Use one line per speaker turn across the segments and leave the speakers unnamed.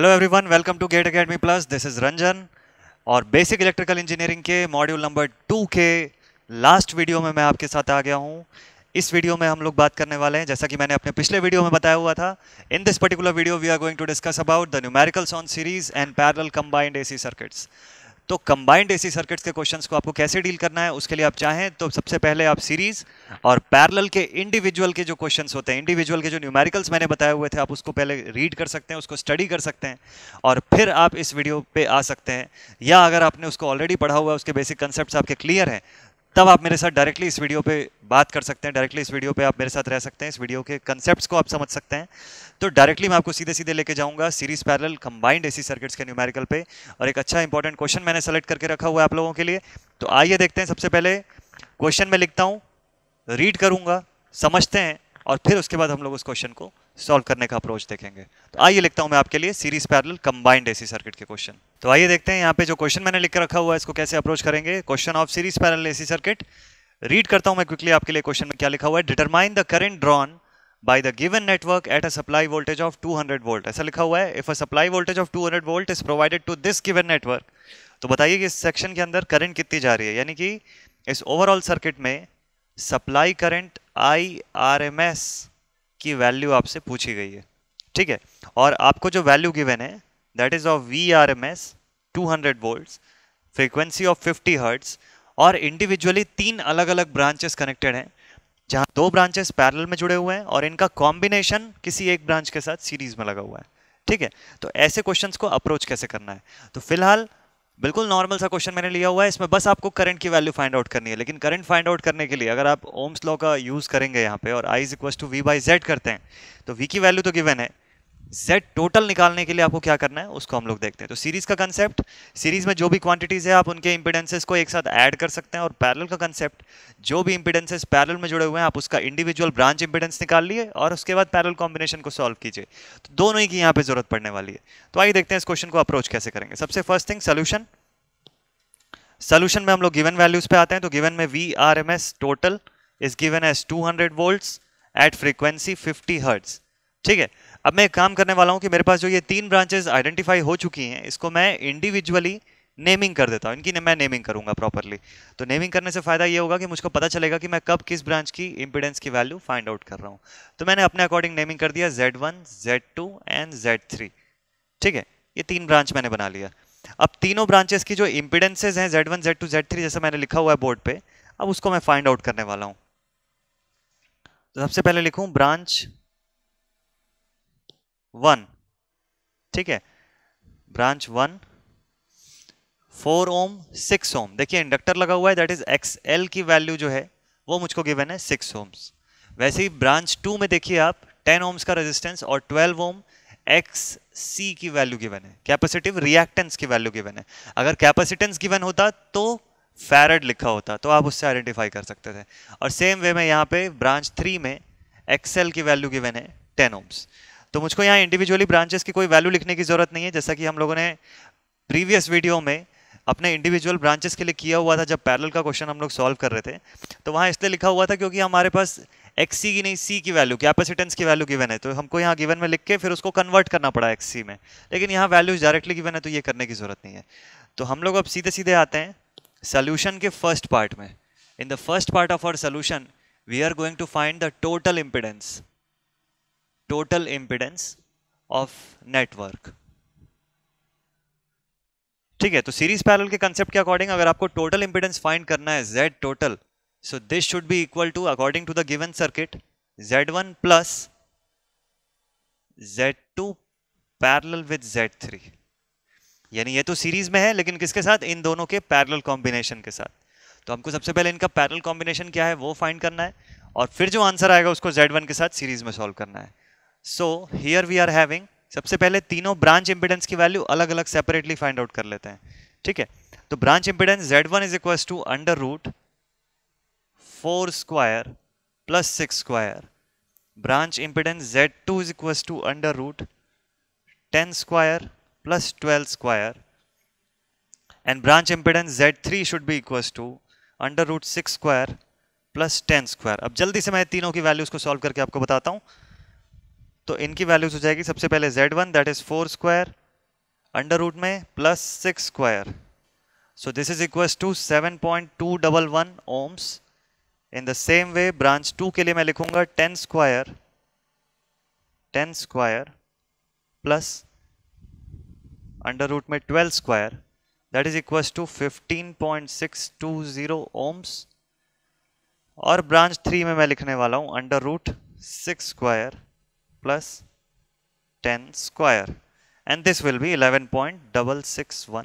Hello everyone welcome to GATE academy plus this is Ranjan और basic electrical engineering के module number two के last video में मैं आपके साथ आ गया हूँ इस वीडियो में हम लोग बात करने वाले हैं जैसा कि मैंने अपने पिछले वीडियो में बताया हुआ था in this particular video we are going to discuss about the numerical on series and parallel combined AC circuits तो कंबाइंड एसी सर्किट्स के क्वेश्चंस को आपको कैसे डील करना है उसके लिए आप चाहें तो सबसे पहले आप सीरीज और पैरेलल के इंडिविजुअल के जो क्वेश्चंस होते हैं इंडिविजुअल के जो न्यूमेरिकल्स मैंने बताए हुए थे आप उसको पहले रीड कर सकते हैं उसको स्टडी कर सकते हैं और फिर आप इस वीडियो पर आ सकते हैं या अगर आपने उसको ऑलरेडी पढ़ा हुआ है उसके बेसिक कंसेप्ट आपके क्लियर हैं तब आप मेरे साथ डायरेक्टली इस वीडियो पे बात कर सकते हैं डायरेक्टली इस वीडियो पे आप मेरे साथ रह सकते हैं इस वीडियो के कंसेप्ट्स को आप समझ सकते हैं तो डायरेक्टली मैं आपको सीधे सीधे लेके जाऊंगा series parallel combined AC circuits के न्यूमेरिकल पे और एक अच्छा इंपॉर्टेंट क्वेश्चन मैंने सेलेक्ट करके रखा हुआ है आप लोगों के लिए तो आइए देखते हैं सबसे पहले क्वेश्चन में लिखता हूँ रीड करूँगा समझते हैं और फिर उसके बाद हम लोग उस क्वेश्चन को सॉल्व करने का अप्रोच देखेंगे तो आइए लिखता हूँ मैं आपके लिए series parallel combined AC circuit के क्वेश्चन तो आइए देखते हैं यहाँ पे जो क्वेश्चन मैंने लिख कर रखा हुआ है इसको कैसे अप्रोच करेंगे question of series parallel AC circuit read करता हूँ मैं क्विकली आपके लिए क्वेश्चन में क्या लिखा हुआ है determine the current drawn the given network at a supply supply of two 200 volt ऐसा लिखा हुआ है if supply supply of two 200 volt is provided to this given network तो बताइए कि इस सेक्शन के अंदर करंट कितनी जा रही है यानी कि इस ओवरऑल सर्किट में supply current I R M S की वैल्यू आपसे पूछी गई है ठीक है और आपको जो वैल्यू गिवन है that is of VRMS 200 volts, frequency of 50 hertz और इंडिविजुअली तीन अलग अलग ब्रांचेस कनेक्टेड हैं जहाँ दो ब्रांचेस पैरेलल में जुड़े हुए हैं और इनका कॉम्बिनेशन किसी एक ब्रांच के साथ सीरीज में लगा हुआ है ठीक है तो ऐसे क्वेश्चन को अप्रोच कैसे करना है तो फिलहाल बिल्कुल नॉर्मल सा क्वेश्चन मैंने लिया हुआ है इसमें बस आपको करंट की वैल्यू फाइंड आउट करनी है लेकिन करंट फाइंड आउट करने के लिए अगर आप ओम्स लॉ का यूज़ करेंगे यहाँ पे और I is equal to V by Z करते हैं तो वी की वैल्यू तो गिवन है z टोटल निकालने के लिए आपको क्या करना है उसको हम लोग देखते हैं तो सीरीज का कंसेप्ट सीरीज में जो भी क्वांटिटीज है आप उनके इंपीडेंसेस को एक साथ ऐड कर सकते हैं और पैरेलल का कंसेप्ट जो भी इंपीडेंसेस पैरेलल में जुड़े हुए हैं आप उसका इंडिविजुअल ब्रांच इंपिडेंस निकाल लिए और उसके बाद पैरेलल कॉम्बिनेशन को सॉल्व कीजिए तो दोनों ही की यहाँ पर जरूरत पड़ने वाली है तो आइए देखते हैं इस क्वेश्चन को अप्रोच कैसे करेंगे सबसे फर्स्ट थिंग सोल्यूशन सोल्यूशन में हम लोग गिवन वैल्यूज पे आते हैं तो गिवन में V R M S total is given as two hundred volt at frequency fifty hertz ठीक है अब मैं एक काम करने वाला हूँ कि मेरे पास जो ये तीन ब्रांचेज आइडेंटिफाई हो चुकी हैं इसको मैं इंडिविजुअली नेमिंग कर देता हूँ इनकी मैं नेमिंग करूँगा प्रॉपरली तो नेमिंग करने से फ़ायदा ये होगा कि मुझको पता चलेगा कि मैं कब किस ब्रांच की इम्पिडेंस की वैल्यू फाइंड आउट कर रहा हूँ तो मैंने अपने अकॉर्डिंग नेमिंग कर दिया Z one Z two and Z three ठीक है ये तीन ब्रांच मैंने बना लिया अब तीनों ब्रांचेस की जो इम्पिडेंसेज हैं Z one Z two Z three जैसे मैंने लिखा हुआ है बोर्ड पर अब उसको मैं फाइंड आउट करने वाला हूँ तो सबसे पहले लिखूँ ब्रांच वन ठीक है branch one four ohm six ohm देखिए इंडक्टर लगा हुआ है दैट इज एक्स एल की वैल्यू जो है वो मुझको गिवन है सिक्स ओम्स वैसे ही ब्रांच टू में देखिए आप टेन ओम्स का रेजिस्टेंस और ट्वेल्व ओम एक्स सी की वैल्यू गिवन है कैपेसिटिव रिएक्टेंस की वैल्यू गिवन है अगर कैपेसिटेंस गिवन होता तो फैरड लिखा होता तो आप उससे आइडेंटिफाई कर सकते थे और सेम वे में यहाँ पे ब्रांच थ्री में एक्सएल की वैल्यू गिवन है टेन ओम्स तो मुझको यहाँ इंडिविजुअली ब्रांचेस की कोई वैल्यू लिखने की ज़रूरत नहीं है जैसा कि हम लोगों ने प्रीवियस वीडियो में अपने इंडिविजुअल ब्रांचेस के लिए किया हुआ था जब पैरल का क्वेश्चन हम लोग सॉल्व कर रहे थे तो वहाँ इसलिए लिखा हुआ था क्योंकि हमारे पास एक्स की नहीं सी की वैल्यू कैपेसिटेंस की वैल्यू गिवन है तो हमको यहाँ गिवन में लिख के फिर उसको कन्वर्ट करना पड़ा एक्स में लेकिन यहाँ वैल्यूज डायरेक्टली गिवन है तो ये करने की ज़रूरत नहीं है तो हम लोग अब सीधे सीधे आते हैं सोल्यूशन के फर्स्ट पार्ट में in the first part of our solution we are going to find the total impedance total impedance of network ठीक है तो सीरीज पैरल के कंसेप्ट के अकॉर्डिंग अगर आपको टोटल इंपिडेंस फाइंड करना है Z total so this should be equal to according to the given circuit Z one plus Z two parallel with Z three यानी ये तो सीरीज में है लेकिन किसके साथ इन दोनों के पैरल कॉम्बिनेशन के साथ तो हमको सबसे पहले इनका पैरल कॉम्बिनेशन क्या है वो फाइंड करना है और फिर जो आंसर आएगा उसको वन के साथ सीरीज में सॉल्व करना है so here we are having सबसे पहले तीनों ब्रांच इंपिडेंस की वैल्यू अलग अलग सेपरेटली फाइंड आउट कर लेते हैं ठीक है तो branch impedance Z one is equal to under root four square plus six square branch impedance Z two is equal to under root ten square plus twelve square branch impedance Z Z3 should be equal to under root six square plus ten square अब जल्दी से मैं तीनों की values को solve करके आपको बताता हूँ तो इनकी वैल्यूज हो जाएगी सबसे पहले Z one that is four square under root में plus six square so this is equal to seven point two double one ohms in the same way branch two के लिए मैं लिखूंगा ten square ten square plus under root में twelve square that is equal to fifteen point six two zero ohms और branch three में मैं लिखने वाला हूँ under root six square plus 10 square and this will be 11.661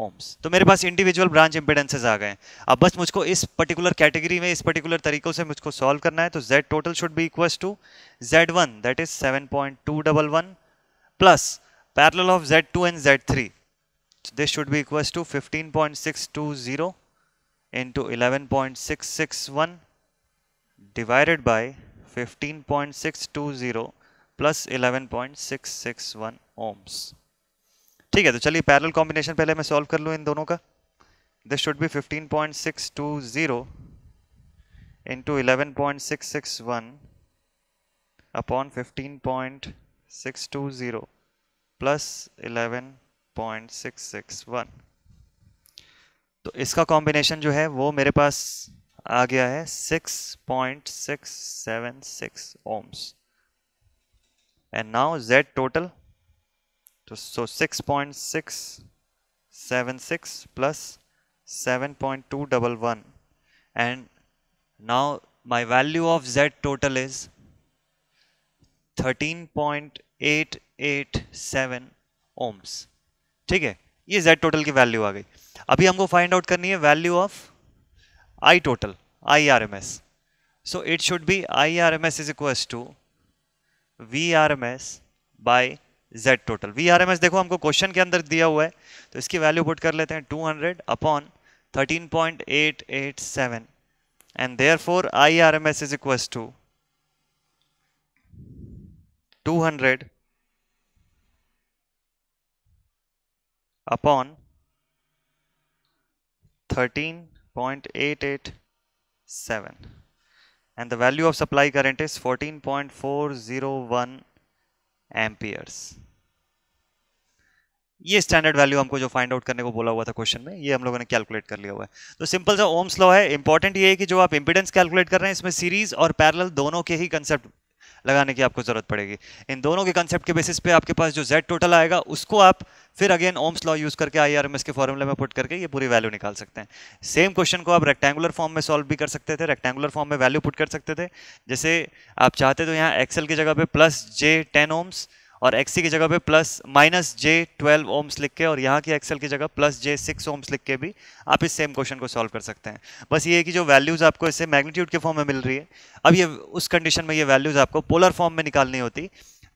ohms तो मेरे पास individual branch इंपेडेंसेज आ गए हैं अब बस मुझको इस पर्टिकुलर कैटेगरी में इस पर्टिकुलर तरीकों से मुझको सॉल्व करना है तो Z total should be equals to Z1 one that is 7.211 plus parallel of Z2 and Z3 this should be equals to 15.620 into 11.661 divided by 15.620 plus 11.661 ohms ठीक है तो चलिए पैरेलल कॉम्बिनेशन पहले मैं सॉल्व कर लूँ इन दोनों का this should be 15.620 point six two zero into eleven point six six one upon fifteen point six two zero plus eleven point six six one तो इसका कॉम्बिनेशन जो है वो मेरे पास आ गया है 6.676 point ohms and now Z total तो so 6.676 point plus 7.211 and now my value of Z total is 13.887 ohms ठीक है ये जेड टोटल की वैल्यू आ गई अभी हमको फाइंड आउट करनी है value of I total, IRMS. So it should be IRMS is equals to VRMS by Z total. VRMS देखो हमको क्वेश्चन के अंदर दिया हुआ है तो इसकी वैल्यू पुट कर लेते हैं 200 upon 13.887 and therefore IRMS is equals to 200 upon 13 0.887 and the value of supply current is 14.401 amperes ये स्टैंडर्ड वैल्यू हमको जो फाइंड आउट करने को बोला हुआ था क्वेश्चन में ये हम लोगों ने कैलकुलेट कर लिया हुआ है तो सिंपल सा ओम्स लॉ है इंपॉर्टेंट ये है कि जो आप इंपिडेंस कैलकुलेट कर रहे हैं इसमें सीरीज और पैरेलल दोनों के ही कंसेप्ट लगाने की आपको ज़रूरत पड़ेगी इन दोनों के कंसेप्ट के बेसिस पे आपके पास जो जेड टोटल आएगा उसको आप फिर अगेन ओम्स लॉ यूज़ करके आई के फॉर्मूले में पुट करके ये पूरी वैल्यू निकाल सकते हैं सेम क्वेश्चन को आप रेक्टेंगुलर फॉर्म में सॉल्व भी कर सकते थे रेक्टेंगुलर फॉर्म में वैल्यू पुट कर सकते थे जैसे आप चाहते तो यहाँ एक्सेल की जगह पर प्लस जे टेन ओम्स और एक्सी की जगह पे plus minus J twelve ohms लिख के और यहाँ की एक्सएल की जगह प्लस जे सिक्स ओम्स लिख के भी आप इस सेम क्वेश्चन को सॉल्व कर सकते हैं बस ये कि जो वैल्यूज़ आपको इससे मैग्नीट्यूड के फॉर्म में मिल रही है अब ये उस कंडीशन में ये वैल्यूज़ आपको पोलर फॉर्म में निकालनी होती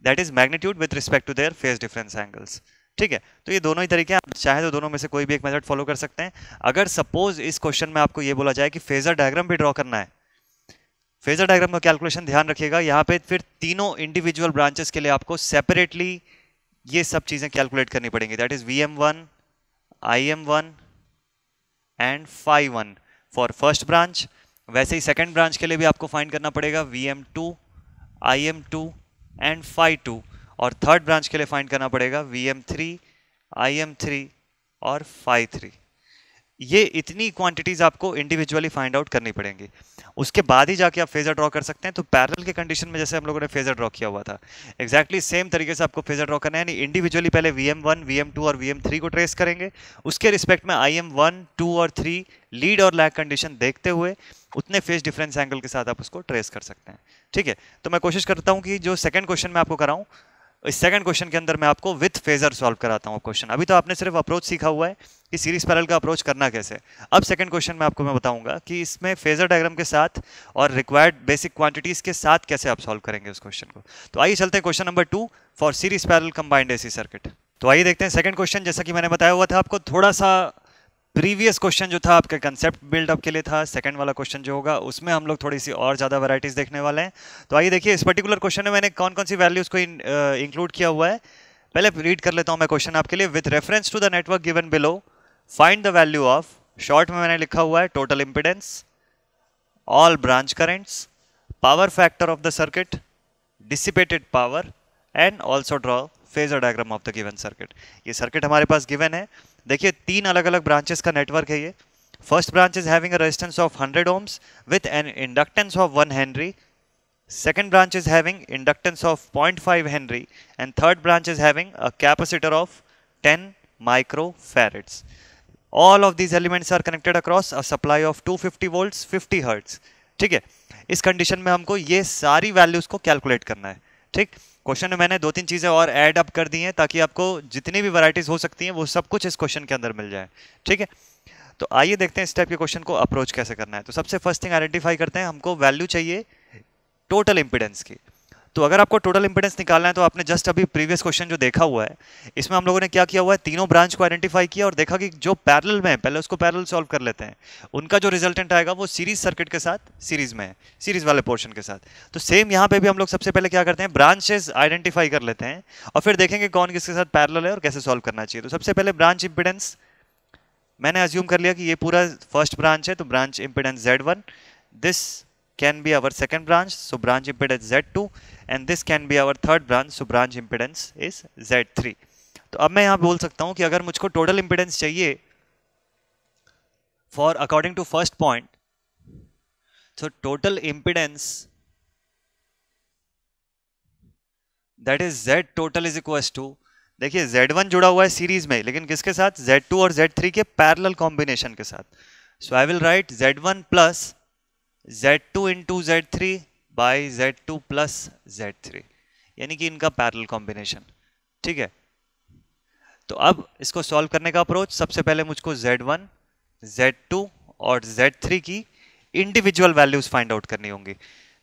that is magnitude with respect to their phase difference angles ठीक है तो ये दोनों ही तरीके हैं आप चाहे तो दोनों में से कोई भी एक मेथड फॉलो कर सकते हैं अगर सपोज इस क्वेश्चन में आपको ये बोला जाए कि फेजर डायग्राम भी ड्रॉ करना है फेजर डायग्राम का कैलकुलेशन ध्यान रखिएगा यहाँ पे फिर तीनों इंडिविजुअल ब्रांचेस के लिए आपको सेपरेटली ये सब चीज़ें कैलकुलेट करनी पड़ेंगी that is V M one I M one and phi one for first branch वैसे ही सेकेंड ब्रांच के लिए भी आपको फाइंड करना पड़ेगा V M two I M two and phi two और थर्ड ब्रांच के लिए फाइंड करना पड़ेगा V M three I M three और फाइव थ्री ये इतनी क्वांटिटीज आपको इंडिविजुअली फाइंड आउट करनी पड़ेंगी उसके बाद ही जाके आप फेजर ड्रॉ कर सकते हैं तो पैरल के कंडीशन में जैसे हम लोगों ने फेजर ड्रॉ किया हुआ था एक्जैक्टली सेम तरीके से आपको फेजर ड्रॉ करना है यानी इंडिविजुअली पहले V M one V M two और वी एम थ्री को ट्रेस करेंगे उसके रिस्पेक्ट में आई एम वन टू और थ्री लीड और लैग कंडीशन देखते हुए उतने फेस डिफरेंस एंगल के साथ आप उसको ट्रेस कर सकते हैं ठीक है तो मैं कोशिश करता हूँ कि जो सेकेंड क्वेश्चन मैं आपको कराऊँ इस सेकंड क्वेश्चन के अंदर मैं आपको विथ फेजर सॉल्व कराता हूँ क्वेश्चन अभी तो आपने सिर्फ अप्रोच सीखा हुआ है कि सीरीज पैरल का अप्रोच करना कैसे अब सेकंड क्वेश्चन में आपको मैं बताऊंगा कि इसमें फेजर डायग्राम के साथ और रिक्वायर्ड बेसिक क्वांटिटीज के साथ कैसे आप सॉल्व करेंगे उस क्वेश्चन को तो आइए चलते हैं question number two for series parallel combined AC circuit तो आइए देखते हैं सेकंड क्वेश्चन जैसा कि मैंने बताया हुआ था आपको थोड़ा सा प्रीवियस क्वेश्चन जो था आपके कंसेप्ट बिल्डअप के लिए था सेकंड वाला क्वेश्चन जो होगा उसमें हम लोग थोड़ी सी और ज़्यादा वैरायटीज़ देखने वाले हैं तो आइए देखिए इस पर्टिकुलर क्वेश्चन में मैंने कौन कौन सी वैल्यूज़ को इंक्लूड uh, किया हुआ है पहले रीड कर लेता हूँ मैं क्वेश्चन आपके लिए with reference to the network given below find the value of short में मैंने लिखा हुआ है total impedance all branch currents power factor of the circuit dissipated power and also draw phasor diagram of the given circuit ये circuit हमारे पास given है देखिए तीन अलग अलग ब्रांचेस का नेटवर्क है ये first branch is having a resistance of 100 ohms with an inductance of 1 henry second branch is having inductance of 0.5 henry and third branch is having a capacitor of 10 micro farads all of these elements are connected across a supply of 250 fifty volt fifty hertz ठीक है इस condition में हमको ये सारी values को calculate करना है ठीक क्वेश्चन में मैंने दो तीन चीज़ें और एड अप कर दी हैं ताकि आपको जितनी भी वराइटीज हो सकती हैं वो सब कुछ इस क्वेश्चन के अंदर मिल जाए ठीक है तो आइए देखते हैं इस टाइप के क्वेश्चन को अप्रोच कैसे करना है तो सबसे फर्स्ट थिंग आइडेंटिफाई करते हैं हमको वैल्यू चाहिए टोटल इम्पिडेंस की तो अगर आपको टोटल इंपिडेंस निकालना है तो आपने जस्ट अभी प्रीवियस क्वेश्चन जो देखा हुआ है इसमें हम लोगों ने क्या किया हुआ है तीनों ब्रांच को आइडेंटिफाई किया और देखा कि जो पैरल में है पहले उसको पैरल सॉल्व कर लेते हैं उनका जो रिजल्टेंट आएगा वो सीरीज सर्किट के साथ सीरीज में है सीरीज वाले पोर्शन के साथ तो सेम यहाँ पे भी हम लोग सबसे पहले क्या करते हैं ब्रांचेस आइडेंटिफाई कर लेते हैं और फिर देखेंगे कौन किसके साथ पैरल है और कैसे सॉल्व करना चाहिए तो सबसे पहले ब्रांच इंपिडेंस मैंने अज्यूम कर लिया कि ये पूरा फर्स्ट ब्रांच है तो branch impedance Z one this can be our second branch so branch impedance Z two and this can be our third branch so branch impedance is Z three तो अब मैं यहाँ बोल सकता हूँ कि अगर मुझको टोटल इम्पिडेंस चाहिए for according to first point so total impedance that is z total is equal to देखिए Z1 जुड़ा हुआ है सीरीज में लेकिन किसके साथ Z2 और Z3 के पैरेलल कॉम्बिनेशन के साथ so I will write Z1 plus Z2 two into Z three by Z two plus Z three यानी कि इनका पैरल कॉम्बिनेशन ठीक है तो अब इसको सॉल्व करने का अप्रोच सबसे पहले मुझको जेड वन जेड टू और जेड थ्री की इंडिविजुअल वैल्यूज़ फाइंड आउट करनी होंगी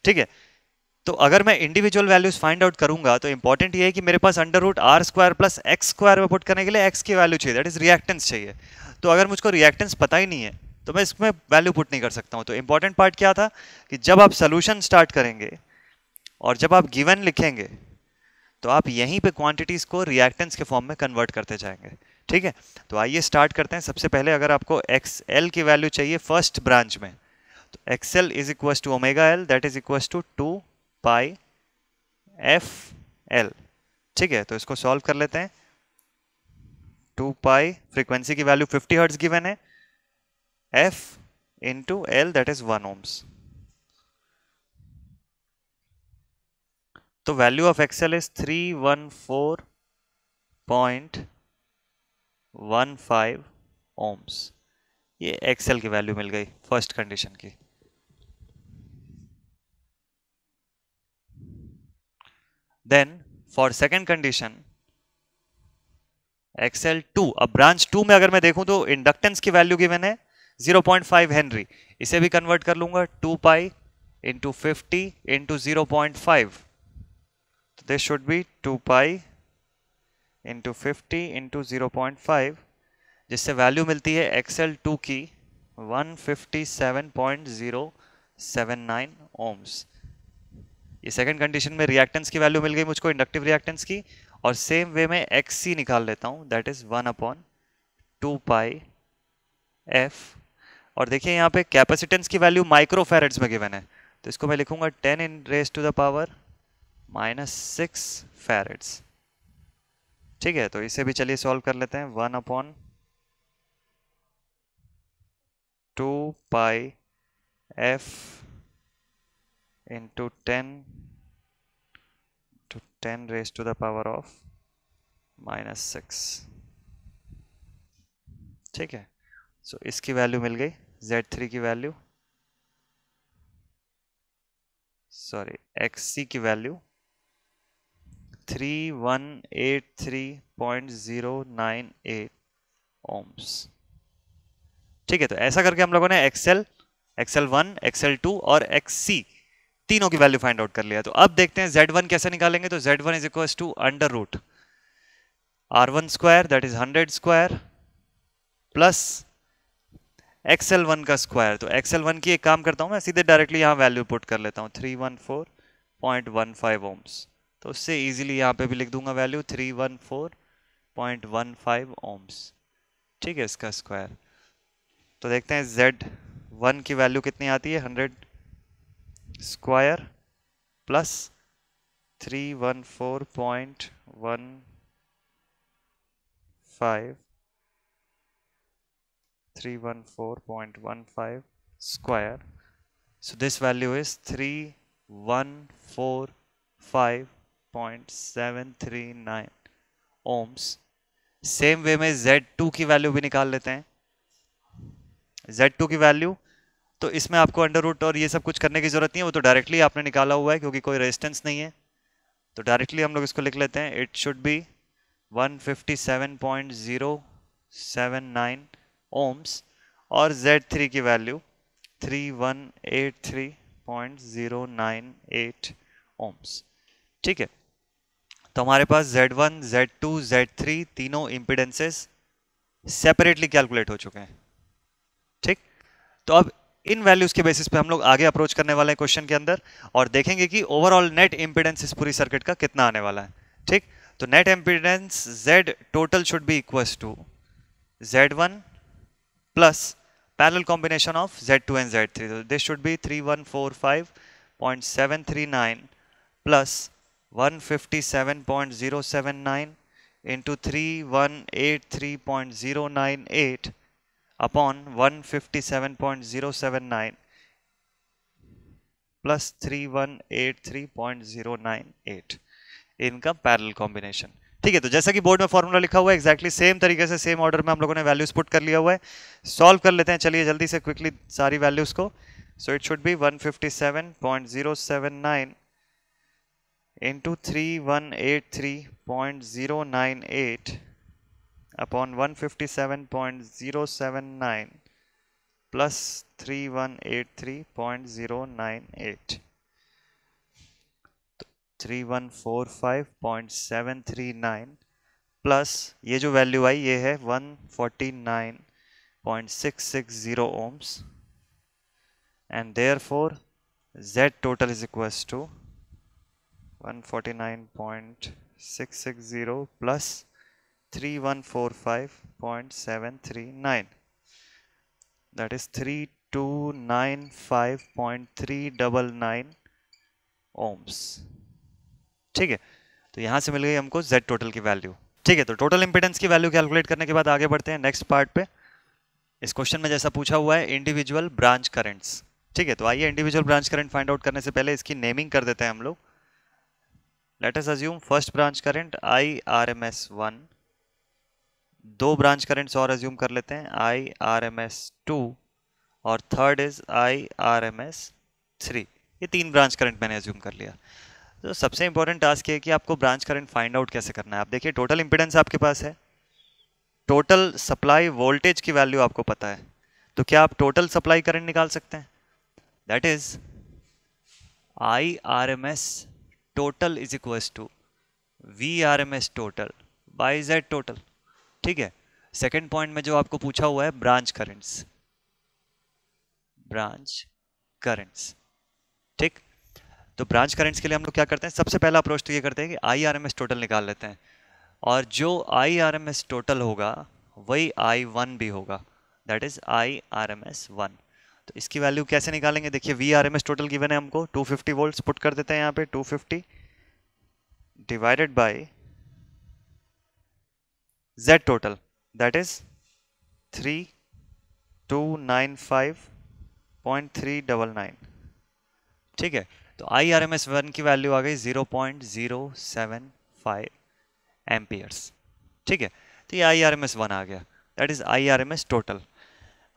ठीक है तो अगर मैं इंडिविजुअल वैल्यूज़ फाइंड आउट करूंगा तो इंपॉर्टेंट ये है कि मेरे पास under root R square plus X square में पुट करने के लिए एक्स की वैल्यू चाहिए दैट इज़ रिएक्टेंस चाहिए तो अगर मुझको रिएक्टेंस पता ही नहीं है तो मैं इसमें वैल्यू पुट नहीं कर सकता हूँ तो इम्पॉर्टेंट पार्ट क्या था कि जब आप सोल्यूशन स्टार्ट करेंगे और जब आप गिवन लिखेंगे तो आप यहीं पे क्वांटिटीज़ को रिएक्टेंस के फॉर्म में कन्वर्ट करते जाएंगे ठीक है तो आइए स्टार्ट करते हैं सबसे पहले अगर आपको एक्स एल की वैल्यू चाहिए फर्स्ट ब्रांच में तो X L is equals to omega L that is equal to two pi F L ठीक है तो इसको सॉल्व कर लेते हैं टू पाई फ्रीक्वेंसी की वैल्यू फिफ्टी हर्ट्स गिवन है F into L that is 1 ohms. तो value of XL is three one four point one five ohms ये एक्सएल की वैल्यू मिल गई फर्स्ट कंडीशन की then for second condition XL two अब branch two में अगर मैं देखूं तो इंडक्टेंस की वैल्यू गिवन है जीरो पॉइंट फाइव हेनरी इसे भी कन्वर्ट कर लूंगा two pi into fifty into zero point five तो this should be two pi into fifty into zero point five जिससे वैल्यू मिलती है एक्सएल टू की one fifty seven point zero seven nine ohms ये second condition में reactance की value मिल गई मुझको इंडक्टिव रिएक्टेंस की और सेम वे में एक्स सी निकाल लेता हूँ that is one upon two pi F और देखिए यहाँ पे कैपेसिटेंस की वैल्यू माइक्रो फेरेट्स में गिवन है तो इसको मैं लिखूंगा ten in raise to the power minus six farads ठीक है तो इसे भी चलिए सॉल्व कर लेते हैं one upon two pi F into ten two ten raise to the power of minus six ठीक है सो so, इसकी वैल्यू मिल गई जेड थ्री की वैल्यू सॉरी XC की value three one eight three point ohms ठीक है तो ऐसा करके हम लोगों ने XL XL one XL two और एक्स तीनों की वैल्यू फाइंड आउट कर लिया तो अब देखते हैं जेड वन कैसे निकालेंगे तो Z one is equal to under root R one square that is hundred square plus XL one का स्क्वायर तो एक्सएल वन की एक काम करता हूँ मैं सीधे डायरेक्टली यहाँ वैल्यू पुट कर लेता हूँ three one four point one five ohms तो उससे ईजिली यहाँ पे भी लिख दूंगा value three one four point one five ohms ठीक है इसका स्क्वायर तो देखते हैं जेड वन की वैल्यू कितनी आती है hundred square plus three one four point one five 314.15 square so this value is 3145.739 ohms same way में Z2 की वैल्यू भी निकाल लेते हैं Z2 की वैल्यू तो इसमें आपको अंडर रूट और ये सब कुछ करने की ज़रूरत नहीं है वो तो डायरेक्टली आपने निकाला हुआ है क्योंकि कोई रेजिस्टेंस नहीं है तो डायरेक्टली हम लोग इसको लिख लेते हैं इट शुड बी 157.079 ओम्स और Z3 की वैल्यू 3183.098 ओम्स ठीक है तो हमारे पास Z1, Z2, Z3 तीनों इम्पिडेंसेस सेपरेटली कैलकुलेट हो चुके हैं ठीक तो अब इन वैल्यूज के बेसिस पे हम लोग आगे अप्रोच करने वाले हैं क्वेश्चन के अंदर और देखेंगे कि ओवरऑल नेट इम्पिडेंस इस पूरी सर्किट का कितना आने वाला है ठीक तो net impedance Z total should be equal to Z1 plus parallel combination of Z2 and Z3. So this should be 3145.739 plus 157.079 into 3183.098 upon 157.079 plus 3183.098 इनका parallel combination. ठीक है तो जैसा कि बोर्ड में फॉर्मूला लिखा हुआ है एक्जैक्टली सेम तरीके से सेम ऑर्डर में हम लोगों ने वैल्यूज पुट कर लिया हुआ है सॉल्व कर लेते हैं चलिए जल्दी से क्विकली सारी वैल्यूज को so it should be 157.079 eight 3183.098 point 157.079 nine 3183.098 3145.739 plus ये जो वैल्यू आई ये है 149.660 ohms and therefore Z total is equals to 149.660 plus 3145.739 that is 3295.399 ohms ठीक है तो यहाँ से मिल गई हमको Z टोटल की वैल्यू ठीक है तो टोटल इंपेडेंस की वैल्यू कैलकुलेट करने के बाद आगे बढ़ते हैं नेक्स्ट पार्ट पे इस क्वेश्चन में जैसा पूछा हुआ है इंडिविजुअल ब्रांच करेंट्स ठीक है तो आइए individual branch current find out करने से पहले इसकी नेमिंग कर देते हैं हम लोग let us assume first branch current I R M S one दो ब्रांच करेंट्स और अज्यूम कर लेते हैं I R M S two और third is I R M S three ये तीन ब्रांच करंट मैंने अज्यूम कर लिया तो सबसे इंपॉर्टेंट टास्क है कि आपको ब्रांच करंट फाइंड आउट कैसे करना है आप देखिए टोटल इम्पिडेंस आपके पास है टोटल सप्लाई वोल्टेज की वैल्यू आपको पता है तो क्या आप टोटल सप्लाई करंट निकाल सकते हैं that is I R M S total is equal to V R M S total by Z total ठीक है सेकेंड पॉइंट में जो आपको पूछा हुआ है ब्रांच करेंट्स ब्रांच करेंट्स ठीक तो ब्रांच करेंट्स के लिए हम लोग क्या करते हैं सबसे पहला अप्रोच तो ये करते हैं कि I R M S total निकाल लेते हैं और जो I R M S total होगा वही आई वन भी होगा that is I R M S one तो इसकी वैल्यू कैसे निकालेंगे देखिए V R M S total given है हमको 250 फिफ्टी वोल्ट पुट कर देते हैं यहाँ पे 250 fifty divided by Z total that is three two nine five point three double nine ठीक है तो I R M S one की वैल्यू आ गई zero point zero seven five amperes ठीक है तो ये I R M S one आ गया that is I R M S total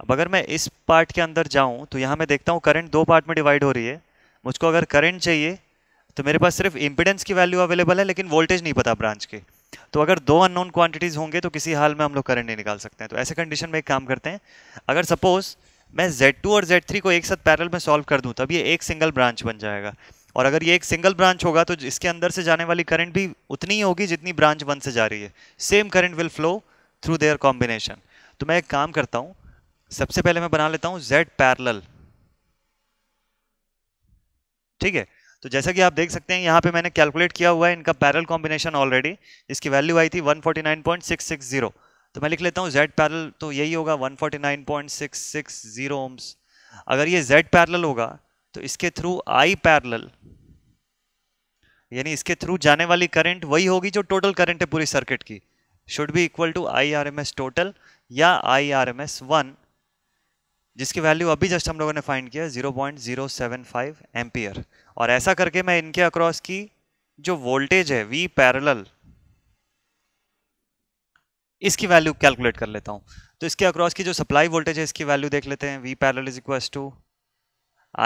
अब अगर मैं इस पार्ट के अंदर जाऊँ तो यहाँ मैं देखता हूँ करंट दो पार्ट में डिवाइड हो रही है मुझको अगर करंट चाहिए तो मेरे पास सिर्फ इम्पिडेंस की वैल्यू अवेलेबल है लेकिन वोल्टेज नहीं पता ब्रांच के तो अगर दो अननोन क्वांटिटीज़ होंगे तो किसी हाल में हम लोग करंट नहीं निकाल सकते हैं तो ऐसे कंडीशन में एक काम करते हैं अगर सपोज़ मैं Z2 और Z3 को एक साथ पैरल में सॉल्व कर दूं तब ये एक सिंगल ब्रांच बन जाएगा और अगर ये एक सिंगल ब्रांच होगा तो इसके अंदर से जाने वाली करंट भी उतनी ही होगी जितनी ब्रांच वन से जा रही है same current will flow through their combination तो मैं एक काम करता हूँ सबसे पहले मैं बना लेता हूँ जेड पैरल ठीक है तो जैसा कि आप देख सकते हैं यहाँ पे मैंने कैलकुलेट किया हुआ है इनका पैरल कॉम्बिनेशन ऑलरेडी जिसकी वैल्यू आई थी 149.660 तो मैं लिख लेता हूँ जेड पैरल तो यही होगा 149.660 ओम्स अगर ये जेड पैरल होगा तो इसके थ्रू आई पैरल यानी इसके थ्रू जाने वाली करंट वही होगी जो टोटल करंट है पूरी सर्किट की should be equal to I R M S total या I R M S one जिसकी वैल्यू अभी जस्ट हम लोगों ने फाइंड किया 0.075 पॉइंट एम्पियर और ऐसा करके मैं इनके अक्रॉस की जो वोल्टेज है वी पैरल इसकी वैल्यू कैलकुलेट कर लेता हूँ तो इसके अक्रॉस की जो सप्लाई वोल्टेज है इसकी वैल्यू देख लेते हैं V parallel is equal to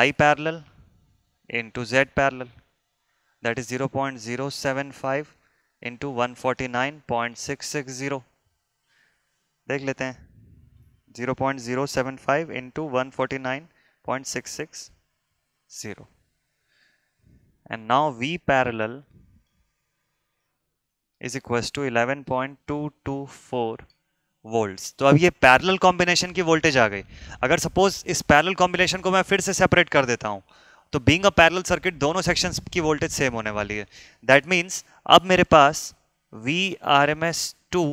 I parallel into Z parallel that is zero point zero seven five into one forty nine point six six zero देख लेते हैं zero point zero seven five into one forty nine point six six zero and now V parallel is equal to eleven point two two four volt तो अब ये parallel combination की voltage आ गई अगर सपोज इस पैरल कॉम्बिनेशन को मैं फिर से सेपरेट कर देता हूँ तो बींग अ पैरल सर्किट दोनों सेक्शंस की वोल्टेज सेम होने वाली है दैट मीन्स अब मेरे पास V R M S two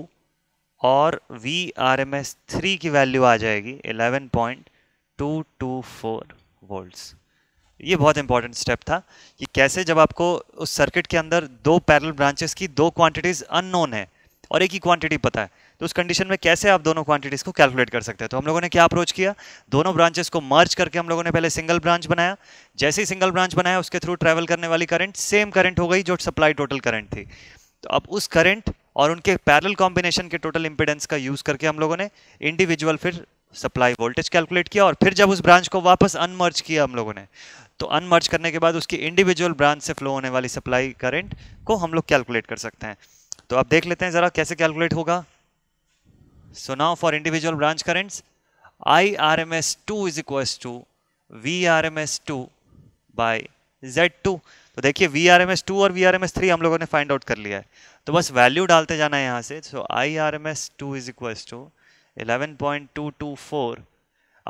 और V R M S three की वैल्यू आ जाएगी eleven point two two four volts ये बहुत इंपॉर्टेंट स्टेप था कि कैसे जब आपको उस सर्किट के अंदर दो पैरल ब्रांचेस की दो क्वांटिटीज़ अननोन है और एक ही क्वांटिटी पता है तो उस कंडीशन में कैसे आप दोनों क्वांटिटीज़ को कैलकुलेट कर सकते हैं तो हम लोगों ने क्या अप्रोच किया दोनों ब्रांचेस को मर्ज करके हम लोगों ने पहले सिंगल ब्रांच बनाया जैसे ही सिंगल ब्रांच बनाया उसके थ्रू ट्रैवल करने वाली करंट सेम करंट हो गई जो सप्लाई टोटल करंट थी तो अब उस करंट और उनके पैरल कॉम्बिनेशन के टोटल इंपिडेंस का यूज़ करके हम लोगों ने इंडिविजुअल फिर सप्लाई वोल्टेज कैलकुलेट किया और फिर जब उस ब्रांच को वापस अनमर्ज किया हम लोगों ने तो अनमर्ज करने के बाद उसकी इंडिविजुअल ब्रांच से फ्लो होने वाली सप्लाई करंट को हम लोग कैलकुलेट कर सकते हैं तो आप देख लेते हैं ज़रा कैसे कैलकुलेट होगा so now for individual branch currents I R M S two is equal to V R M S two by Z two तो देखिए V R M S two और V R M S three हम लोगों ने find out कर लिया है तो बस वैल्यू डालते जाना है यहाँ से so I R M S two is equal to eleven point two two four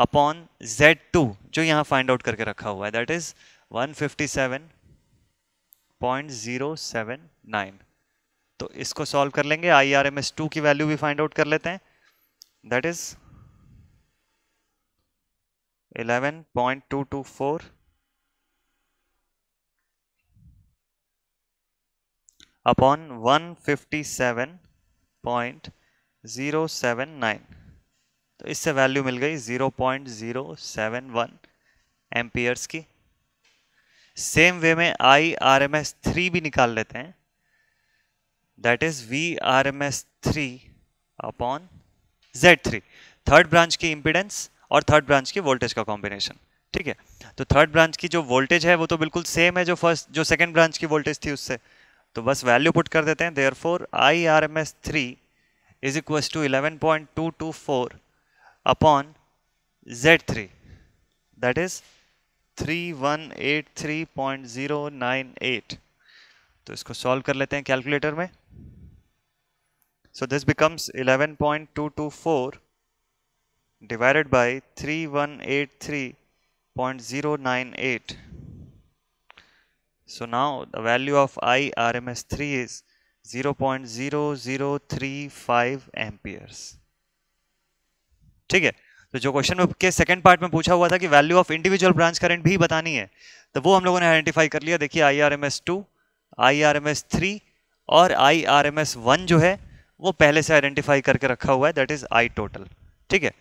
upon Z two जो यहां फाइंड आउट करके रखा हुआ है दैट इज 157.079 तो इसको सॉल्व कर लेंगे I R M S two की वैल्यू भी फाइंड आउट कर लेते हैं दैट इज 11.224 अपॉन 157.079 तो इससे वैल्यू मिल गई 0.071 एम्पियर्स की सेम वे में I R M S three भी निकाल लेते हैं that is V R M S three upon Z three third branch की इम्पिडेंस और थर्ड ब्रांच की वोल्टेज का कॉम्बिनेशन ठीक है तो थर्ड ब्रांच की जो वोल्टेज है वो तो बिल्कुल सेम है जो फर्स्ट जो सेकेंड ब्रांच की वोल्टेज थी उससे तो बस वैल्यू पुट कर देते हैं therefore I R M S three is equal to eleven point two two four upon Z3 zero nine eight तो इसको सॉल्व कर लेते हैं कैलकुलेटर में so this becomes eleven point two two four divided by three three one eight point zero nine eight so now the value of I R M S three is zero point zero zero three five ठीक है तो जो question के second part में पूछा हुआ था कि value of individual branch current भी बतानी है तो वो हम लोगों ने आइडेंटिफाई कर लिया देखिए I R M S two I R M S three और I R M S one जो है वो पहले से आइडेंटिफाई करके रखा हुआ है दैट इज़ आई टोटल ठीक है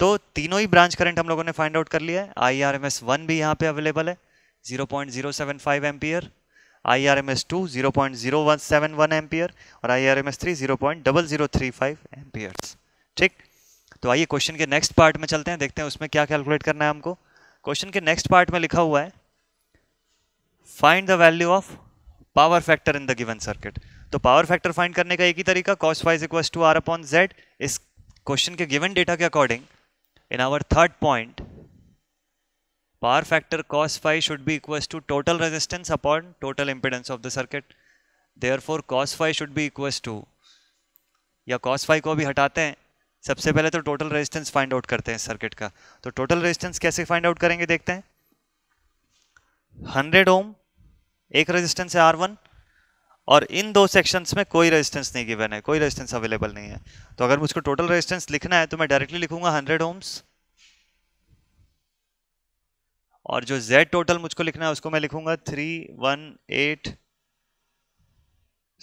तो तीनों ही ब्रांच करंट हम लोगों ने फाइंड आउट कर लिया है I R M S one भी यहाँ पे अवेलेबल है zero point zero seven five ampere I R M S two zero point zero one seven one ampere और I R M S three zero point double zero three five amperes ठीक तो आइए question के next part में चलते हैं देखते हैं उसमें क्या कैलकुलेट करना है हमको क्वेश्चन के नेक्स्ट पार्ट में लिखा हुआ है find the value of power factor in the given circuit तो पावर फैक्टर फाइंड करने का एक ही तरीका कॉस वाइज equal to R upon Z इस क्वेश्चन के गिवन डेटा के according in our third point power factor cos five should be be to total resistance upon total total of the circuit therefore cos five should be equals to या cos five को भी हटाते हैं सबसे पहले तो total resistance find out करते हैं सर्किट का तो टोटल रेजिस्टेंस कैसे फाइंड आउट करेंगे देखते हैं 100 ओम एक रेजिस्टेंस है R1 और इन दो सेक्शंस में कोई रेजिस्टेंस नहीं गिवन है कोई रेजिस्टेंस अवेलेबल नहीं है तो अगर मुझको टोटल रेजिस्टेंस लिखना है तो मैं डायरेक्टली लिखूंगा हंड्रेड ओम्स और जो Z टोटल मुझको लिखना है उसको मैं लिखूंगा three one eight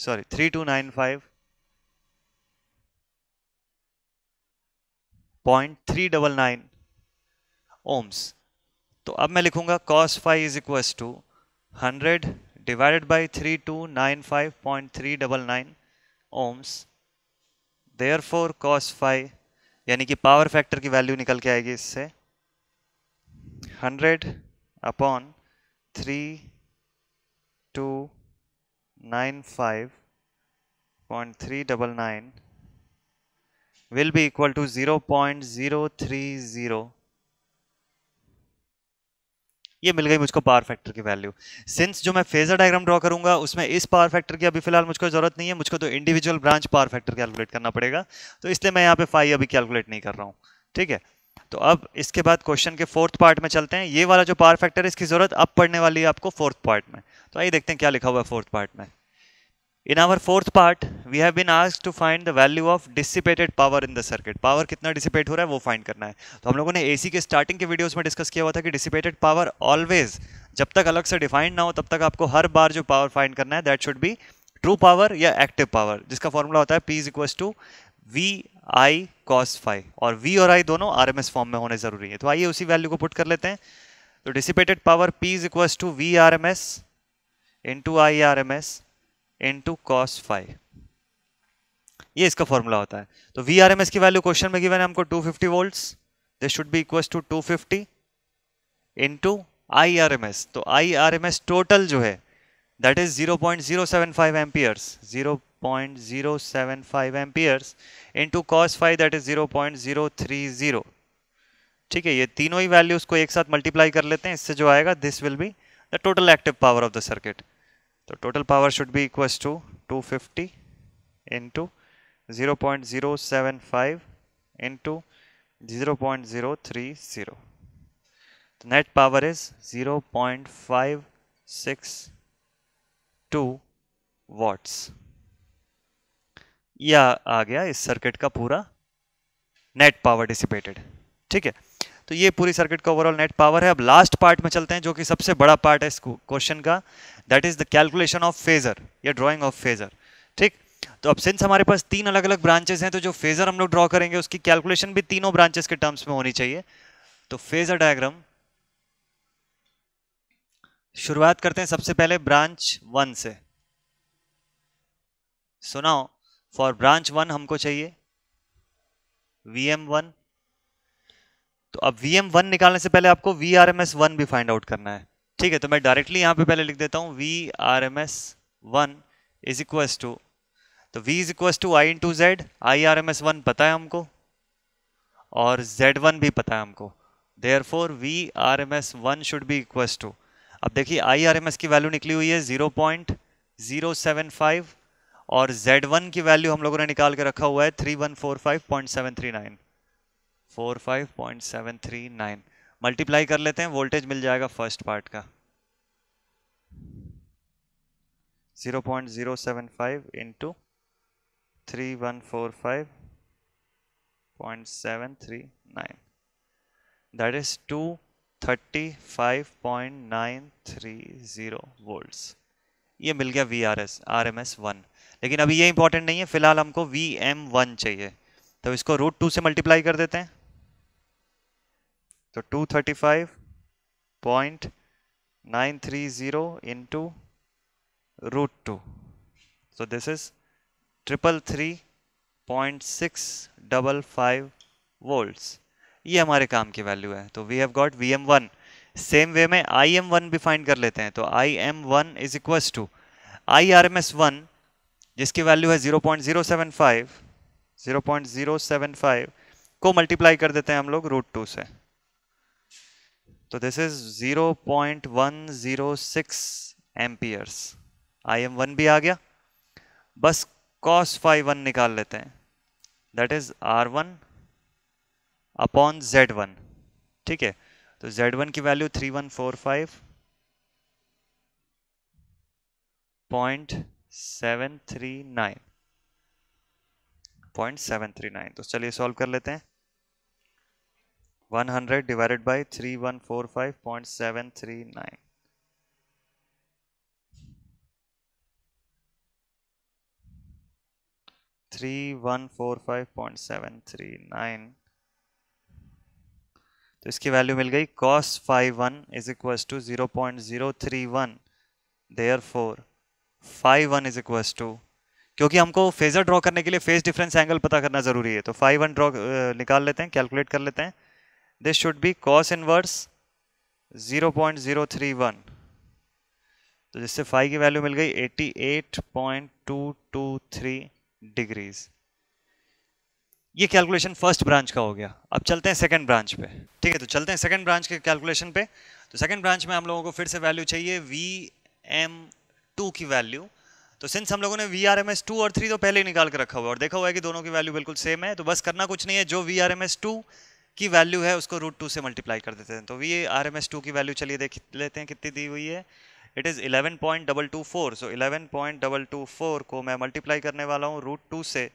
sorry three two nine five point three double nine ohms तो अब मैं लिखूंगा cos five is equal to hundred divided by three two nine five point three double nine ohms therefore cos five यानी कि power factor की value निकल के आएगी इससे hundred upon three two nine five point three double nine will be equal to 0.030 ये मिल गई मुझको पावर फैक्टर की वैल्यू सिंस जो मैं फेजर डायग्राम ड्रॉ करूंगा उसमें इस पावर फैक्टर की अभी फिलहाल मुझको जरूरत नहीं है मुझको तो individual branch power factor calculate करना पड़ेगा तो इसलिए मैं यहाँ पे फाइव अभी कैलकुलेट नहीं कर रहा हूँ ठीक है तो अब इसके बाद क्वेश्चन के फोर्थ पार्ट में चलते हैं ये वाला जो पावर फैक्टर है इसकी जरूरत अब पड़ने वाली है आपको फोर्थ पार्ट में तो आइए देखते हैं क्या लिखा हुआ है फोर्थ पार्ट में in our fourth part we have been ask to find the value of dissipated power in the circuit power कितना डिसिपेट हो रहा है वो फाइंड करना है तो हम लोगों ने एसी के स्टार्टिंग के वीडियोस में डिस्कस किया हुआ था कि डिसिपेटेड पावर ऑलवेज जब तक अलग से डिफाइंड ना हो तब तक आपको हर बार जो पावर फाइंड करना है that should be true power या एक्टिव पावर जिसका फॉर्मूला होता है P is equal to V I cos five और वी और आई दोनों आर एम एस फॉर्म में होने ज़रूरी है तो आइए उसी वैल्यू को पुट कर लेते हैं तो dissipated power P is equal to V R M S into I R M S into cos five ये इसका फॉर्मूला होता है तो वी आर एम एस की वैल्यू क्वेश्चन में गिवन है हमको 250 fifty volt this should be equal to 250 fifty into I R M S तो I R M S total जो है that is 0.075 point zero seven five amperes zero point zero seven five amperes into cos five that is zero point zero three zero ठीक है ये तीनों ही values को एक साथ मल्टीप्लाई कर लेते हैं इससे जो आएगा this will be the total active power of the circuit तो total power should be equals to 250 fifty into zero point zero seven five into zero point zero three zero net power is zero point five six two watts या आ गया इस circuit का पूरा net power dissipated ठीक है तो ये पूरी सर्किट का ओवरऑल नेट पावर है अब लास्ट पार्ट में चलते हैं जो कि सबसे बड़ा पार्ट है इस क्वेश्चन का that is the calculation of phasor या ड्रॉइंग ऑफ फेजर ठीक तो अब सिंस हमारे पास तीन अलग अलग ब्रांचेस हैं तो जो फेजर हम लोग ड्रॉ करेंगे उसकी कैलकुलेशन भी तीनों ब्रांचेस के टर्म्स में होनी चाहिए तो फेजर डायग्राम शुरुआत करते हैं सबसे पहले ब्रांच वन से सुनाओ फॉर ब्रांच वन हमको चाहिए वी एम वन तो अब वी एम वन निकालने से पहले आपको V R M S one भी फाइंड आउट करना है ठीक है तो मैं डायरेक्टली यहाँ पे पहले लिख देता हूँ V R M S one is equal to तो V is equals to I to Z I R M S one पता है हमको और जेड वन भी पता है हमको therefore V R M S one should be equal to अब देखिए आई आर एम एस की वैल्यू निकली हुई है zero point zero seven five और जेड वन की वैल्यू हम लोगों ने निकाल के रखा हुआ है three one four five point seven three nine four five point seven three nine multiply कर लेते हैं वोल्टेज मिल जाएगा फर्स्ट पार्ट का zero point zero seven five into three one four five point seven three nine that is two thirty five point nine three zero volts ये मिल गया V R S R M S one लेकिन अभी ये important नहीं है फिलहाल हमको वी एम वन चाहिए तो इसको रूट टू से मल्टीप्लाई कर देते हैं तो 235.930 into root two so this is triple three point six double five volts ये हमारे काम की वैल्यू है तो we have got V M one same way में आई एम वन भी फाइंड कर लेते हैं तो I M one is equal to I R M S one जिसकी वैल्यू है zero point zero seven five zero point zero seven five को multiply कर देते हैं हम लोग रूट टू से तो this is 0.106 amperes I M one भी आ गया बस कॉस फाइव वन निकाल लेते हैं that is R one upon Z one ठीक है तो जेड वन की value three one four five point seven three nine point seven three nine तो चलिए सॉल्व कर लेते हैं one hundred divided by three one four five point seven three nine three one four five point seven three nine तो इसकी value मिल गई cos phi one is equal to zero point zero three one therefore phi one is equal to क्योंकि हमको phasor draw करने के लिए phase difference angle पता करना जरूरी है तो फाइव वन ड्रॉ निकाल लेते हैं कैलकुलेट कर लेते हैं this should be cos inverse 0.031 तो जिससे फाइव की वैल्यू मिल गई 88.223 डिग्रीज ये कैलकुलेशन फर्स्ट ब्रांच का हो गया अब चलते हैं सेकंड ब्रांच पे ठीक है तो चलते हैं सेकंड ब्रांच के कैलकुलेशन पे तो सेकंड ब्रांच में हम लोगों को फिर से वैल्यू चाहिए वी एम टू की वैल्यू तो सिंस हम लोगों ने V R M S two और थ्री तो पहले ही निकाल के रखा हुआ है और देखा हुआ है कि दोनों की वैल्यू बिल्कुल सेम है तो बस करना कुछ नहीं है जो V R M S two की वैल्यू है उसको रूट टू से मल्टीप्लाई कर देते हैं तो V R M S two की वैल्यू चलिए देख लेते हैं कितनी दी हुई है it is eleven point double two four so eleven point double two four को मैं मल्टीप्लाई करने वाला हूँ रूट टू से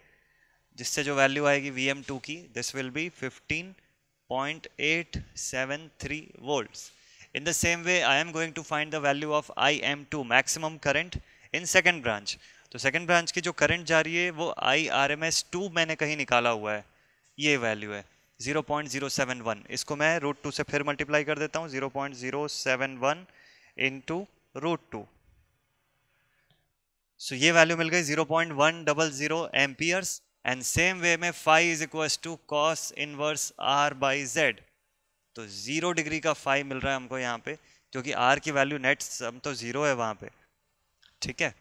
जिससे जो वैल्यू आएगी वी एम टू की this will be fifteen point eight seven three volts same way I am going to find the value of I M two maximum current in second branch तो second branch की जो current जा रही है वो I R M S two मैंने कहीं निकाला हुआ है ये वैल्यू है 0.071 इसको मैं रूट टू से फिर मल्टीप्लाई कर देता हूँ 0.071 point zero seven one into root two so ये वैल्यू मिल गई 0.100 point one double zero amperes and same way में phi is equal to cos inverse R by Z तो जीरो डिग्री का फाइव मिल रहा है हमको यहाँ पे क्योंकि आर की वैल्यू नेट सम तो जीरो है वहाँ पे ठीक है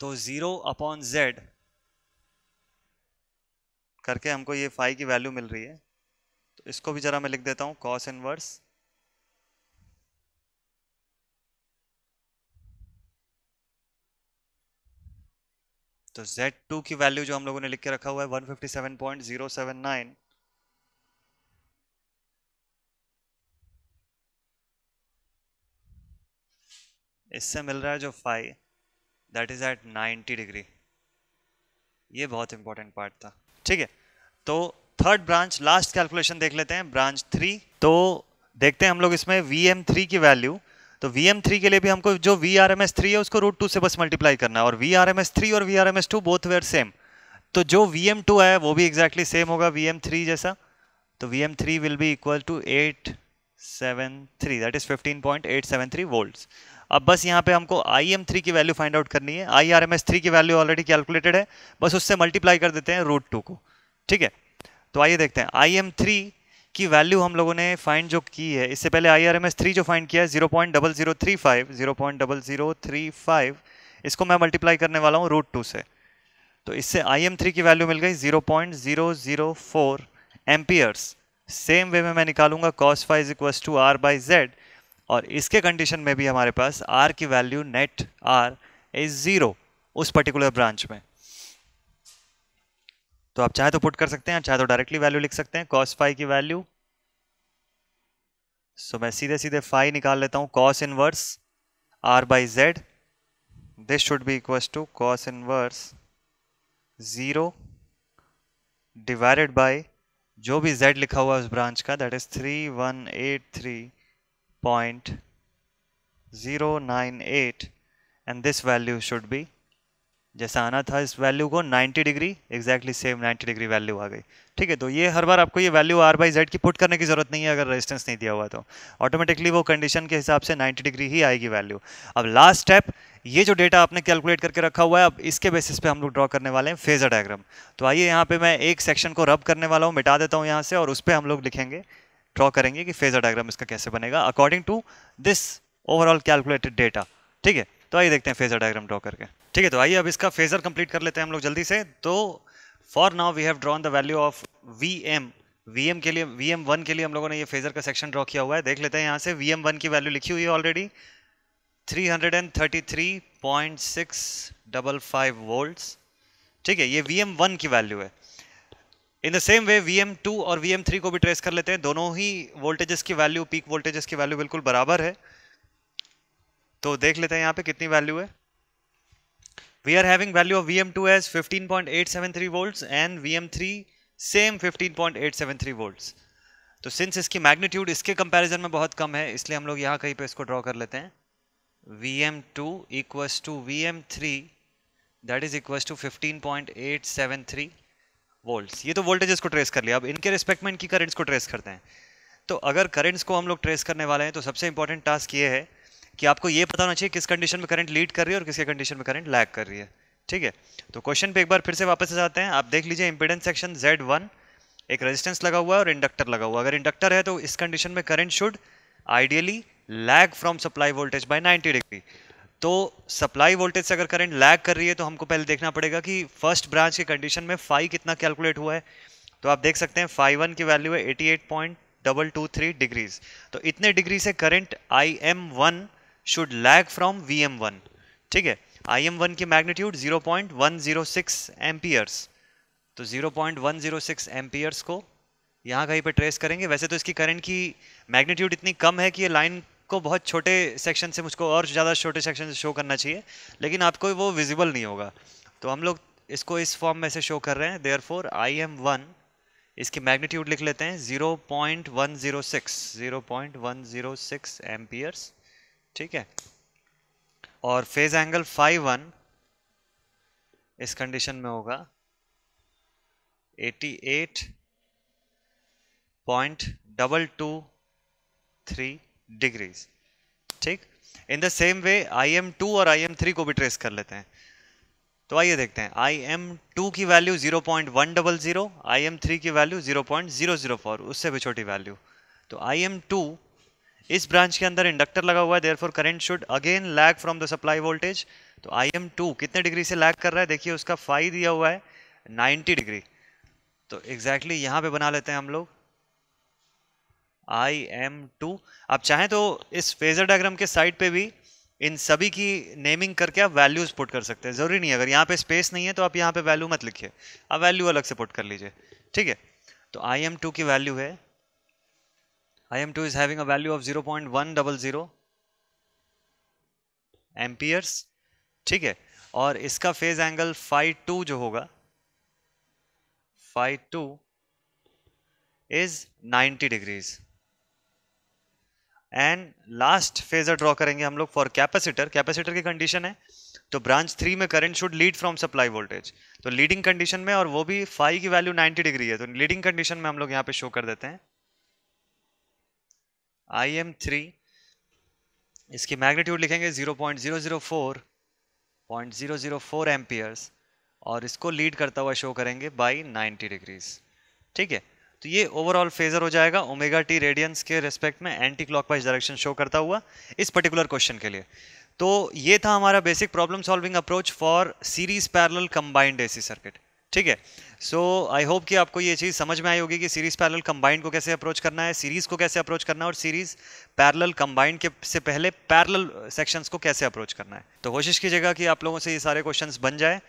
तो जीरो अपॉन जेड करके हमको ये फाई की वैल्यू मिल रही है तो इसको भी ज़रा मैं लिख देता हूँ कॉस इनवर्स तो Z2 की वैल्यू जो हम लोगों ने लिख के रखा हुआ है 157.079 इससे मिल रहा है जो phi that is at 90 degree ये बहुत इंपॉर्टेंट पार्ट था ठीक है तो थर्ड ब्रांच लास्ट कैलकुलेशन देख लेते हैं ब्रांच थ्री तो देखते हैं हम लोग इसमें वी एम थ्री की वैल्यू तो वी एम थ्री के लिए भी हमको जो V R M S three है उसको रूट टू से बस मल्टीप्लाई करना है और V R M S three और V R M S two both were same तो जो वी एम टू है वो भी एग्जैक्टली सेम होगा वी एम थ्री जैसा तो V M three will be equal to eight seven three that is fifteen point eight seven three volt अब बस यहाँ पे हमको आई एम थ्री की वैल्यू फाइंड आउट करनी है I R M S three की वैल्यू ऑलरेडी कैलकुलेटेड है बस उससे मल्टीप्लाई कर देते हैं रूट टू को ठीक है तो आइए देखते हैं आई एम थ्री की वैल्यू हम लोगों ने फाइंड जो की है इससे पहले I R M S three जो फाइंड किया है zero point double zero three five zero point double zero three five इसको मैं मल्टीप्लाई करने वाला हूँ रूट टू से तो इससे आई एम थ्री की वैल्यू मिल गई zero point zero zero four amperes same way में मैं निकालूंगा cos five is equals to R by Z और इसके कंडीशन में भी हमारे पास आर की value net R is zero उस पर्टिकुलर ब्रांच में तो आप चाहे तो पुट कर सकते हैं चाहे तो डायरेक्टली वैल्यू लिख सकते हैं कॉस फाइव की वैल्यू सो मैं सीधे सीधे फाइव निकाल लेता हूं cos inverse R by Z this should be equal to cos inverse zero divided by जो भी जेड लिखा हुआ है उस ब्रांच का that is three one eight three 0.098 and this value should be जैसा आना था इस वैल्यू को 90 degree exactly same 90 degree value आ गई ठीक है तो ये हर बार आपको ये वैल्यू आर बाई जेड की पुट करने की ज़रूरत नहीं है अगर रेजिस्टेंस नहीं दिया हुआ तो ऑटोमेटिकली वो कंडीशन के हिसाब से 90 डिग्री ही आएगी वैल्यू अब लास्ट स्टेप ये जो डेटा आपने कैलकुलेट करके रखा हुआ है अब इसके बेसिस पे हम लोग ड्रॉ करने वाले हैं फेजर डायग्राम तो आइए यहाँ पे मैं एक सेक्शन को रब करने वाला हूँ मिटा देता हूँ यहाँ से और उस पर हम लोग लिखेंगे ड्रॉ करेंगे कि फेजर डायग्राम इसका कैसे बनेगा according to this overall calculated data ठीक है तो आइए देखते हैं फेजर डायग्राम ड्रॉ करके ठीक है तो आइए अब इसका फेजर कंप्लीट कर लेते हैं हम लोग जल्दी से तो for now we have drawn the value of V M V M के लिए वी एम वन के लिए हम लोगों ने ये फेजर का सेक्शन ड्रॉ किया हुआ है देख लेते हैं यहाँ से वी एम वन की वैल्यू लिखी हुई है ऑलरेडी थ्री 333.655 वोल्ट्स ठीक है ये वी एम वन की वैल्यू है in the same way V M two और वी एम थ्री को भी ट्रेस कर लेते हैं दोनों ही वोल्टेजेस की वैल्यू पीक वोल्टेजेस की वैल्यू बिल्कुल बराबर है तो देख लेते हैं यहाँ पे कितनी वैल्यू है V we are having value of M two as fifteen point eight seven three volt and V M three same fifteen point eight seven three volt तो सिंस इसकी मैग्नीट्यूड इसके कंपेरिजन में बहुत कम है इसलिए हम लोग यहाँ कहीं पर इसको ड्रॉ कर लेते हैं V M two equals to V M three that is equals to fifteen point eight seven three volts ये तो वोल्टेजेस को ट्रेस कर लिया अब इनके रिस्पेक्ट में इनकी करेंट्स को ट्रेस करते हैं तो अगर करेंट्स को हम लोग ट्रेस करने वाले हैं तो सबसे इंपॉर्टेंट टास्क ये है कि आपको ये पता होना चाहिए किस कंडीशन में करंट लीड कर रही है और किसके कंडीशन में करंट लैग कर रही है ठीक है तो क्वेश्चन पे एक बार फिर से वापस जाते हैं आप देख लीजिए इंपिडेंस सेक्शन जेड वन एक रेजिस्टेंस लगा हुआ है और इंडक्टर लगा हुआ है अगर इंडक्टर है तो इस कंडीशन में current should ideally lag from supply voltage by ninety degree तो सप्लाई वोल्टेज से अगर करंट लैग कर रही है तो हमको पहले देखना पड़ेगा कि फर्स्ट ब्रांच के कंडीशन में फाइव कितना कैलकुलेट हुआ है तो आप देख सकते हैं फाइव वन की वैल्यू है eighty eight point double two three degrees तो इतने डिग्री से current I M one should lag from V M one ठीक है आई एम वन की magnitude zero point one zero six amperes तो zero point one zero six amperes को यहाँ कहीं पर ट्रेस करेंगे वैसे तो इसकी करंट की मैग्नीट्यूड इतनी कम है कि ये लाइन को बहुत छोटे सेक्शन से मुझको और ज़्यादा छोटे सेक्शन से शो करना चाहिए लेकिन आपको वो विजिबल नहीं होगा तो हम लोग इसको इस फॉर्म में से शो कर रहे हैं therefore I M one इसकी मैग्नीट्यूड लिख लेते हैं zero point one zero six zero point one zero six amperes ठीक है और फेज एंगल फाइव वन इस कंडीशन में होगा eighty eight point double two three degrees ठीक in the same way I M two और आई एम थ्री को भी ट्रेस कर लेते हैं तो आइए देखते हैं आई एम टू की value zero point one double zero I M three की value zero point zero zero four उससे भी छोटी वैल्यू तो आई एम टू इस ब्रांच के अंदर इंडक्टर लगा हुआ है therefore current should again lag from the supply voltage तो आई एम टू कितने डिग्री से लैग कर रहा है देखिए उसका फाइव दिया हुआ है नाइन्टी डिग्री तो एग्जैक्टली exactly यहाँ पे बना लेते हैं हम लोग आई एम टू आप चाहें तो इस फेजर डायग्राम के साइड पे भी इन सभी की नेमिंग करके आप वैल्यूज पुट कर सकते हैं ज़रूरी नहीं है अगर यहाँ पे स्पेस नहीं है तो आप यहाँ पे वैल्यू मत लिखिए आप वैल्यू अलग से पुट कर लीजिए ठीक है तो आई एम टू की वैल्यू है I M two is having a value of zero point one double zero amperes ठीक है और इसका फेज एंगल फाइव टू जो होगा phi two is ninety degrees and last phasor draw करेंगे हम लोग फॉर कैपेसिटर कैपेसिटर की कंडीशन है तो ब्रांच थ्री में current should lead from supply voltage तो लीडिंग कंडीशन में और वो भी फाइव की वैल्यू 90 डिग्री है तो लीडिंग कंडीशन में हम लोग यहाँ पे शो कर देते हैं आई एम थ्री इसकी मैग्नीट्यूड लिखेंगे zero point zero zero four point zero zero four amperes और इसको लीड करता हुआ शो करेंगे बाई नाइन्टी डिग्रीज ठीक है तो ये ओवरऑल फेजर हो जाएगा ओमेगा टी रेडियंस के रेस्पेक्ट में एंटी क्लॉकवाइज डायरेक्शन शो करता हुआ इस पर्टिकुलर क्वेश्चन के लिए तो ये था हमारा basic problem solving approach for series parallel combined AC circuit ठीक है सो आई होप कि आपको ये चीज़ समझ में आई होगी कि सीरीज पैरल कंबाइंड को कैसे अप्रोच करना है सीरीज को कैसे अप्रोच करना है और सीरीज पैरल कंबाइंड के से पहले पैरल सेक्शंस को कैसे अप्रोच करना है तो कोशिश कीजिएगा कि आप लोगों से ये सारे क्वेश्चंस बन जाए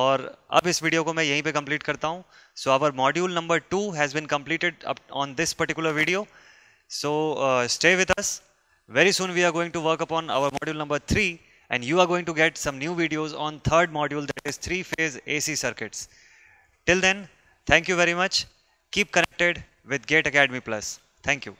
और अब इस वीडियो को मैं यहीं पे कंप्लीट करता हूँ So our module number two has been completed up on this particular video. So uh, stay with us. Very soon we are going to work upon our module number three and you are going to get some new videos on third module that is three phase AC circuits. Till then, thank you very much. Keep connected with Gate Academy Plus. Thank you.